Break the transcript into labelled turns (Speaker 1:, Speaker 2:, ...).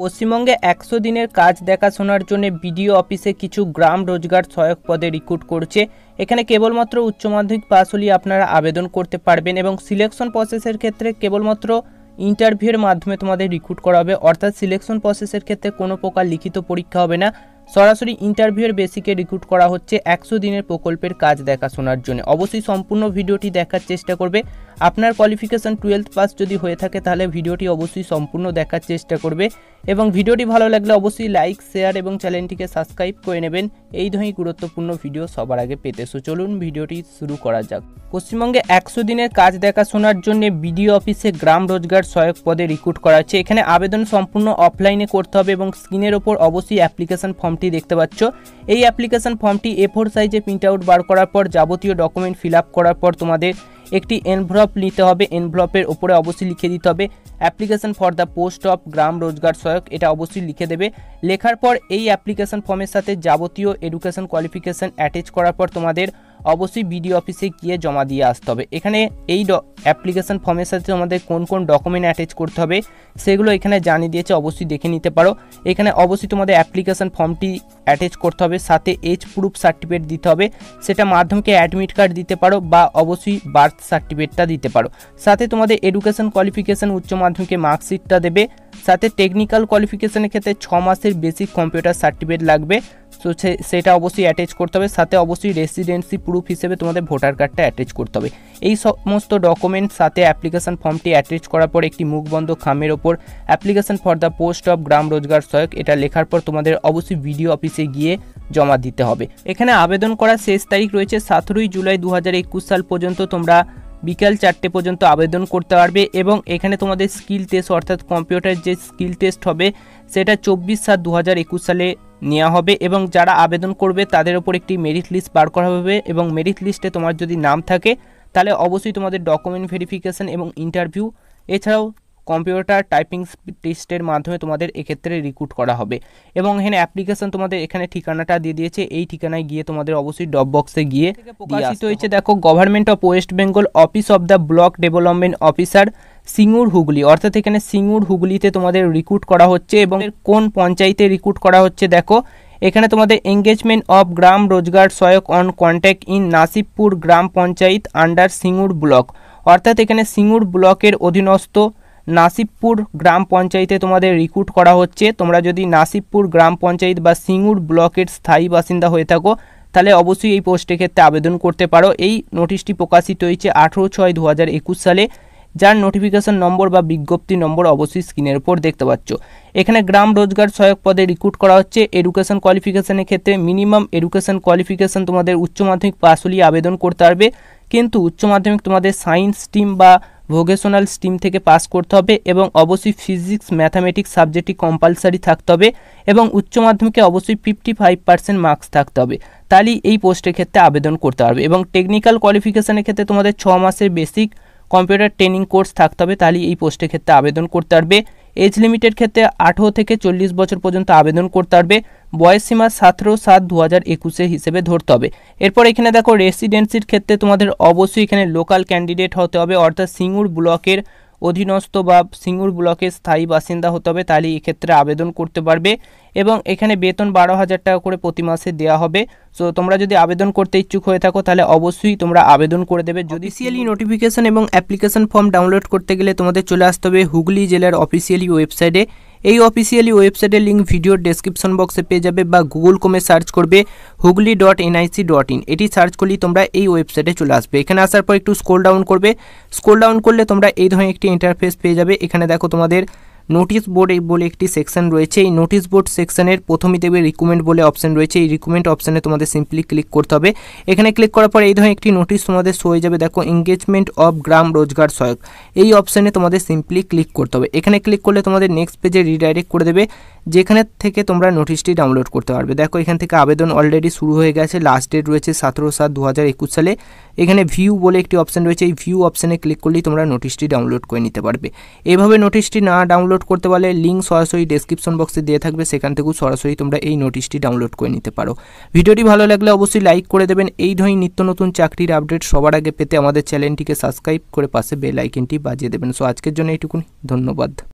Speaker 1: পশ্চিমবঙ্গে একশো দিনের কাজ দেখাশোনার জন্য বিডিও অফিসে কিছু গ্রাম রোজগার সহায়ক পদে রিক্রুট করছে এখানে কেবলমাত্র উচ্চ মাধ্যমিক পাস হলেই আপনারা আবেদন করতে পারবেন এবং সিলেকশন প্রসেসের ক্ষেত্রে কেবলমাত্র ইন্টারভিউয়ের মাধ্যমে তোমাদের রিক্রুট করা হবে অর্থাৎ সিলেকশন প্রসেসের ক্ষেত্রে কোনো প্রকার লিখিত পরীক্ষা হবে না সরাসরি ইন্টারভিউয়ের বেসিকে রিক্রুট করা হচ্ছে একশো দিনের প্রকল্পের কাজ দেখাশোনার জন্য অবশ্যই সম্পূর্ণ ভিডিওটি দেখার চেষ্টা করবে আপনার কোয়ালিফিকেশান টুয়েলথ পাস যদি হয়ে থাকে তাহলে ভিডিওটি অবশ্যই সম্পূর্ণ দেখার চেষ্টা করবে এবং ভিডিওটি ভালো লাগলে অবশ্যই লাইক শেয়ার এবং চ্যানেলটিকে সাবস্ক্রাইব করে নেবেন এই ধরনের গুরুত্বপূর্ণ ভিডিও সবার আগে পেতে সো চলুন ভিডিওটি শুরু করা যাক পশ্চিমবঙ্গে একশো দিনের কাজ দেখাশোনার জন্য বিডিও অফিসে গ্রাম রোজগার সহায়ক পদে রিক্রুট করা হচ্ছে এখানে আবেদন সম্পূর্ণ অফলাইনে করতে হবে এবং স্ক্রিনের ওপর অবশ্যই অ্যাপ্লিকেশন ফর্ম ফর্মটি দেখতে পাচ্ছ এই অ্যাপ্লিকেশান ফর্মটি এ ফোর সাইজে প্রিন্ট আউট বার করার পর যাবতীয় ডকুমেন্ট ফিল করার পর তোমাদের একটি এনভ্লপ নিতে হবে এনভ্লপের ওপরে অবশ্যই লিখে দিতে হবে application for the post of গ্রাম রোজগার সহায়ক এটা অবশ্যই লিখে দেবে লেখার পর এই অ্যাপ্লিকেশন ফর্মের সাথে যাবতীয় এডুকেশন কোয়ালিফিকেশান অ্যাটেচ করার পর তোমাদের অবশ্যই বিডিও অফিসে গিয়ে জমা দিয়ে আসতে হবে এখানে এই অ্যাপ্লিকেশান ফর্মের সাথে তোমাদের কোন কোন ডকুমেন্ট অ্যাটাচ করতে হবে সেগুলো এখানে জানিয়ে দিয়েছে অবশ্যই দেখে নিতে পারো এখানে অবশ্যই তোমাদের অ্যাপ্লিকেশান ফর্মটি অ্যাটাচ করতে হবে সাথে এজ প্রুফ সার্টিফিকেট দিতে হবে সেটা মাধ্যমকে অ্যাডমিট কার্ড দিতে পারো বা অবশ্যই বার্থ সার্টিফিকেটটা দিতে পারো সাথে তোমাদের এডুকেশন কোয়ালিফিকেশান উচ্চ মাধ্যমিকে মার্কশিটটা দেবে সাথে টেকনিক্যাল কোয়ালিফিকেশানের ক্ষেত্রে ছ মাসের বেসিক কম্পিউটার সার্টিফিকেট লাগবে তো সেটা অবশ্যই অ্যাটাচ করতে হবে সাথে অবশ্যই রেসিডেন্সি প্রুফ হিসেবে তোমাদের ভোটার কার্ডটা অ্যাটাচ করতে হবে এই সমস্ত ডকুমেন্ট সাথে অ্যাপ্লিকেশান ফর্মটি অ্যাটাচ করার পর একটি মুখবন্ধ খামের ওপর application for the post of গ্রাম রোজগার সহায়ক এটা লেখার পর তোমাদের অবশ্যই ভিডিও অফিসে গিয়ে জমা দিতে হবে এখানে আবেদন করার শেষ তারিখ রয়েছে সতেরোই জুলাই দু সাল পর্যন্ত তোমরা বিকেল চারটে পর্যন্ত আবেদন করতে পারবে এবং এখানে তোমাদের স্কিল টেস্ট অর্থাৎ কম্পিউটার যে স্কিল টেস্ট হবে সেটা চব্বিশ সাত দু সালে নেওয়া হবে এবং যারা আবেদন করবে তাদের ওপর একটি মেরিট লিস্ট বার করা হবে এবং মেরিট লিস্টে তোমার যদি নাম থাকে তাহলে অবশ্যই তোমাদের ডকুমেন্ট ভেরিফিকেশান এবং ইন্টারভিউ এছাড়াও কম্পিউটার টাইপিং টেস্টের মাধ্যমে তোমাদের এক্ষেত্রে রিক্রুট করা হবে এবং এখানে অ্যাপ্লিকেশন তোমাদের এখানে ঠিকানাটা দিয়ে দিয়েছে এই ঠিকানায় গিয়ে তোমাদের অবশ্যই ডপ বক্সে গিয়ে প্রকাশিত হয়েছে দেখো government of West Bengal office of the block development officer Singur Hooghly অর্থাৎ এখানে সিঙ্গুর হুগলিতে তোমাদের রিক্রুট করা হচ্ছে এবং কোন পঞ্চায়েতে রিক্রুট করা হচ্ছে দেখো এখানে তোমাদের এঙ্গেজমেন্ট অফ গ্রাম রোজগার Sahayak on contract in Nasibpur Gram Panchayat under Singur block অর্থাৎ এখানে সিঙ্গুর ব্লকের অধীনস্থ নাসিবপুর গ্রাম পঞ্চায়েতে তোমাদের রিক্রুট করা হচ্ছে তোমরা যদি নাসিবপুর গ্রাম পঞ্চায়েত বা সিঙ্গুর ব্লকের স্থায়ী বাসিন্দা হয়ে থাকো তাহলে অবশ্যই এই পোস্টের ক্ষেত্রে আবেদন করতে পারো এই নোটিশটি প্রকাশিত হয়েছে আঠেরো ছয় দু হাজার একুশ সালে যার নোটিফিকেশন নম্বর বা বিজ্ঞপ্তি নম্বর অবশ্যই স্ক্রিনের উপর দেখতে পাচ্ছ এখানে গ্রাম রোজগার সহায়ক পদে রিক্রুট করা হচ্ছে এডুকেশন কোয়ালিফিকেশনের ক্ষেত্রে মিনিমাম এডুকেশন কোয়ালিফিকেশন তোমাদের উচ্চ মাধ্যমিক পাশ হলেই আবেদন করতে পারবে কিন্তু উচ্চ মাধ্যমিক তোমাদের সায়েন্স স্ট্রিম বা ভোকেশনাল স্ট্রিম থেকে পাস করতে হবে এবং অবশ্যই ফিজিক্স ম্যাথামেটিক্স সাবজেক্টটি কম্পালসারি থাকতে হবে এবং উচ্চ মাধ্যমিকে অবশ্যই ফিফটি ফাইভ পার্সেন্ট মার্কস থাকতে হবে তাহলেই এই পোস্টের ক্ষেত্রে আবেদন করতে পারবে এবং টেকনিক্যাল কোয়ালিফিকেশানের ক্ষেত্রে তোমাদের ছ মাসের বেসিক কম্পিউটার ট্রেনিং কোর্স থাকতে হবে তাহলে এই পোস্টের ক্ষেত্রে আবেদন করতে পারবে এজ লিমিটের ক্ষেত্রে আঠেরো থেকে চল্লিশ বছর পর্যন্ত আবেদন করতে পারবে বয়সীমা সতেরো সাত দু হাজার একুশে হিসেবে ধরতে হবে এরপর এখানে দেখো রেসিডেন্সির ক্ষেত্রে তোমাদের অবশ্যই এখানে লোকাল ক্যান্ডিডেট হতে হবে অর্থাৎ সিঙ্গুর ব্লকের অধীনস্থ বা সিঙ্গুর ব্লকের স্থায়ী বাসিন্দা হতে হবে তাহলে এক্ষেত্রে আবেদন করতে পারবে এবং এখানে বেতন বারো হাজার টাকা করে প্রতি মাসে দেওয়া হবে সো তোমরা যদি আবেদন করতে ইচ্ছুক হয়ে থাকো তাহলে অবশ্যই তোমরা আবেদন করে দেবে জুডিশিয়ালি নোটিফিকেশন এবং অ্যাপ্লিকেশন ফর্ম ডাউনলোড করতে গেলে তোমাদের চলে আসতে হবে হুগলি জেলার অফিসিয়ালি ওয়েবসাইটে এই অফিসিয়ালি ওয়েবসাইটের লিঙ্ক ভিডিওর ডেসক্রিপশন বক্সে পেয়ে যাবে বা গুগল কমে সার্চ করবে Hooghly dot NIC dot in এটি সার্চ করলেই তোমরা এই ওয়েবসাইটে চলে আসবে এখানে আসার পর একটু স্ক্রোল ডাউন করবে স্ক্রোল ডাউন করলে তোমরা এই ধরনের একটি ইন্টারফেস পেয়ে যাবে এখানে দেখো তোমাদের নোটিশ বোর্ড বলে একটি সেকশন রয়েছে এই নোটিশ বোর্ড সেকশনের প্রথমে দেবে রিকমেন্ড বলে অপশন রয়েছে এই রিকমেন্ড অপশনে তোমাদের সিম্পলি ক্লিক করতে হবে এখানে ক্লিক করার পর এই ধরনের একটি নোটিশ তোমাদের শো হয়ে যাবে দেখো এঙ্গেজমেন্ট অফ গ্রাম রোজগার সহায়ক এই অপশনে তোমাদের সিম্পলি ক্লিক করতে হবে এখানে ক্লিক করলে তোমাদের নেক্সট পেজে রিডাইরেক্ট করে দেবে যেখানে থেকে তোমরা নোটিশটি ডাউনলোড করতে পারবে দেখো এখান থেকে আবেদন অলরেডি শুরু হয়ে গেছে লাস্ট ডেট রয়েছে সতেরো সাত দু সালে এখানে ভিউ বলে একটি অপশন রয়েছে এই ভিউ অপশানে ক্লিক করলেই তোমরা নোটিশটি ডাউনলোড করে নিতে পারবে এভাবে নোটিশটি না ডাউনলোড করতে পারলে লিঙ্ক সরাসরি ডেসক্রিপশন বক্সে দিয়ে থাকবে সেখান থেকেও সরাসরি তোমরা এই নোটিশটি ডাউনলোড করে নিতে পারো ভিডিওটি ভালো লাগলে অবশ্যই লাইক করে দেবেন এই ধরনের নিত্য নতুন চাকরির আপডেট সবার আগে পেতে আমাদের চ্যানেলটিকে সাবস্ক্রাইব করে পাশে বেল আইকনটি বাজিয়ে দেবেন সো আজকের জন্য এইটুকুন ধন্যবাদ